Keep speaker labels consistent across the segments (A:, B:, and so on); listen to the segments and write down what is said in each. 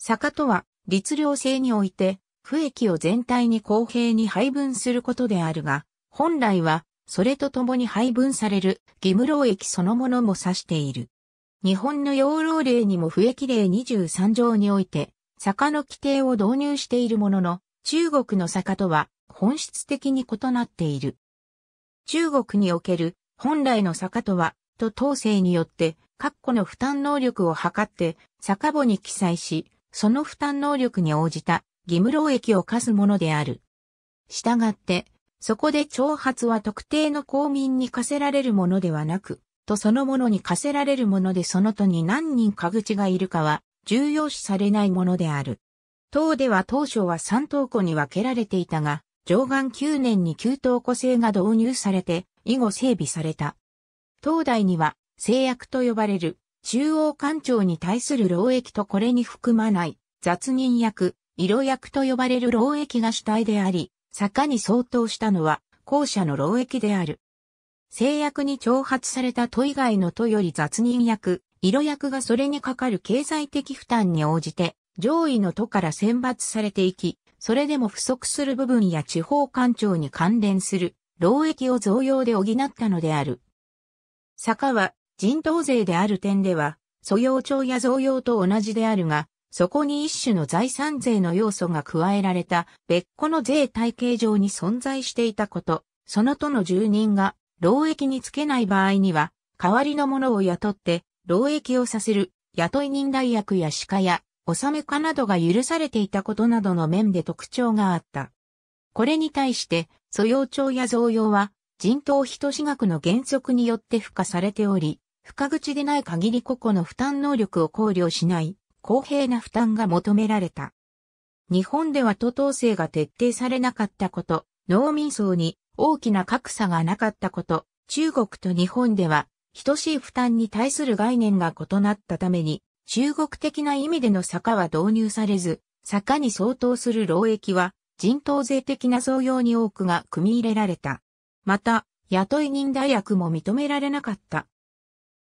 A: 坂とは、律令制において、不益を全体に公平に配分することであるが、本来は、それと共に配分される義務労役そのものも指している。日本の養老令にも不益令23条において、坂の規定を導入しているものの、中国の坂とは本質的に異なっている。中国における本来の坂とは、と統制によって、括弧の負担能力を測って、坂簿に記載し、その負担能力に応じた義務労役を課すものである。したがって、そこで挑発は特定の公民に課せられるものではなく、とそのものに課せられるものでその都に何人か口がいるかは重要視されないものである。党では当初は三等庫に分けられていたが、上岸9年に9等庫制が導入されて、以後整備された。東大には、制約と呼ばれる中央官庁に対する労役とこれに含まない雑人役、色役と呼ばれる労役が主体であり、坂に相当したのは後者の労役である。制約に挑発された都以外の都より雑人役、色役がそれにかかる経済的負担に応じて、上位の都から選抜されていき、それでも不足する部分や地方官庁に関連する、労役を増用で補ったのである。坂は人頭税である点では、素用帳や贈用と同じであるが、そこに一種の財産税の要素が加えられた別個の税体系上に存在していたこと、その都の住人が労役につけない場合には、代わりの者を雇って労役をさせる雇い人大役や鹿や納め家などが許されていたことなどの面で特徴があった。これに対して、素用帳や贈用は人頭等し学の原則によって付加されており、深口でない限り個々の負担能力を考慮しない公平な負担が求められた。日本では都統制が徹底されなかったこと、農民層に大きな格差がなかったこと、中国と日本では等しい負担に対する概念が異なったために、中国的な意味での坂は導入されず、坂に相当する労役は人頭税的な増用に多くが組み入れられた。また、雇い人大役も認められなかった。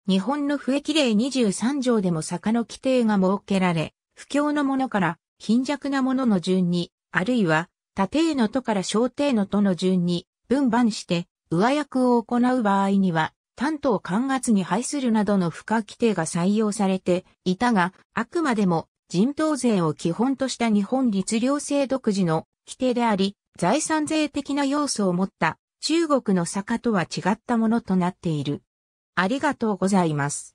A: 日本の笛益令23条でも坂の規定が設けられ、不況のものから貧弱なものの順に、あるいは、縦帝の都から小帝の都の順に分番して、上役を行う場合には、担当管轄に配するなどの不可規定が採用されていたが、あくまでも人頭税を基本とした日本律令制独自の規定であり、財産税的な要素を持った中国の坂とは違ったものとなっている。ありがとうございます。